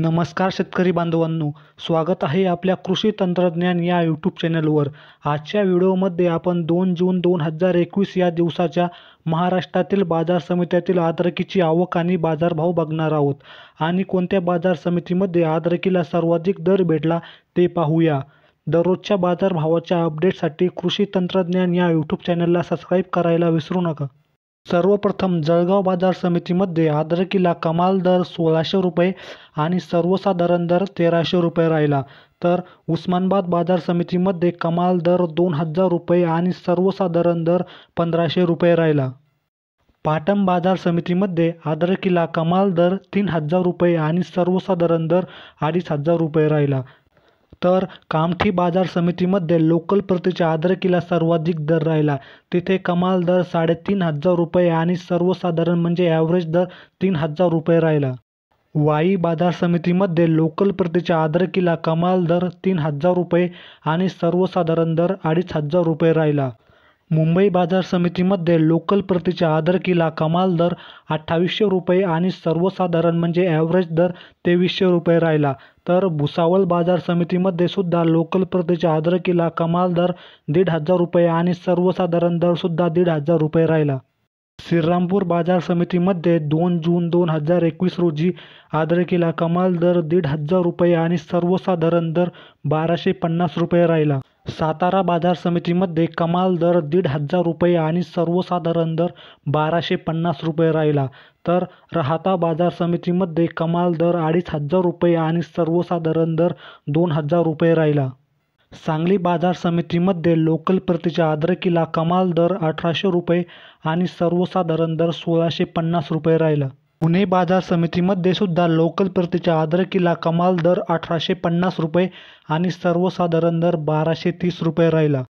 नमस्कार शेतकरी बांधवांनो स्वागत आहे आपल्या कृषी तंत्रज्ञान या यूट्यूब चॅनलवर आजच्या व्हिडिओमध्ये आपण दोन जून दोन हजार एकवीस या दिवसाच्या महाराष्ट्रातील बाजार समित्यातील आद्रकीची आवक आणि बाजारभाव बघणार आहोत आणि कोणत्या बाजार समितीमध्ये आद्रकीला सर्वाधिक दर भेटला ते पाहूया दररोजच्या बाजारभावाच्या अपडेटसाठी कृषी तंत्रज्ञान या यूट्यूब चॅनलला सबस्क्राईब करायला विसरू नका सर्वप्रथम जळगाव बाजार समितीमध्ये आदरकीला कमाल दर सोळाशे रुपये आणि सर्वसाधारण दर तेराशे रुपये राहिला तर उस्मानाबाद बाजार समितीमध्ये कमाल दर दोन हजार रुपये आणि सर्वसाधारण दर पंधराशे रुपये राहिला पाटम बाजार समितीमध्ये आदरकीला कमाल दर तीन हजार रुपये आणि सर्वसाधारण दर अडीच हजार रुपये राहिला तर कामठी बाजार समितीमध्ये लोकल प्रतीच्या अद्रकीला सर्वाधिक दर राहिला तिथे कमाल दर साडेतीन हजार रुपये आणि सर्वसाधारण म्हणजे ॲव्हरेज दर तीन हजार रुपये राहिला वाई बाजार समितीमध्ये लोकल प्रतीच्या किला कमाल दर तीन हजार रुपये आणि सर्वसाधारण दर अडीच हजार रुपये राहिला मुंबई बाजार समितीमध्ये लोकल प्रतीच्या आदर किला कमाल दर अठ्ठावीसशे रुपये आणि सर्वसाधारण म्हणजे ॲव्हरेज दर तेवीसशे रुपये राहिला तर भुसावळ बाजार समितीमध्ये सुद्धा लोकल प्रतीच्या आदर किला कमाल दर दीड हजार रुपये आणि सर्वसाधारण दरसुद्धा दीड हजार रुपये राहिला श्रीरामपूर बाजार समितीमध्ये दोन जून दोन हजार एकवीस रोजी आदरकीला कमाल दर दीड हजार रुपये आणि सर्वसाधारण दर बाराशे पन्नास रुपये राहिला सातारा बाजार समितीमध्ये कमाल दर दीड हजार रुपये आणि सर्वसाधारण दर बाराशे पन्नास रुपये राहिला तर राहता बाजार समितीमध्ये कमाल दर अडीच हजार रुपये आणि सर्वसाधारण दर दोन हजार रुपये राहिला सांगली बाजार समितीमध्ये लोकल प्रतीच्या आद्रकीला कमाल दर अठराशे रुपये आणि सर्वसाधारण दर सोळाशे पन्नास रुपये राहिला पुणे बाजार समितीमध्ये सुद्धा लोकल प्रतीच्या आदरकीला कमाल दर अठराशे पन्नास रुपये आणि सर्वसाधारण दर बाराशे तीस रुपये राहिला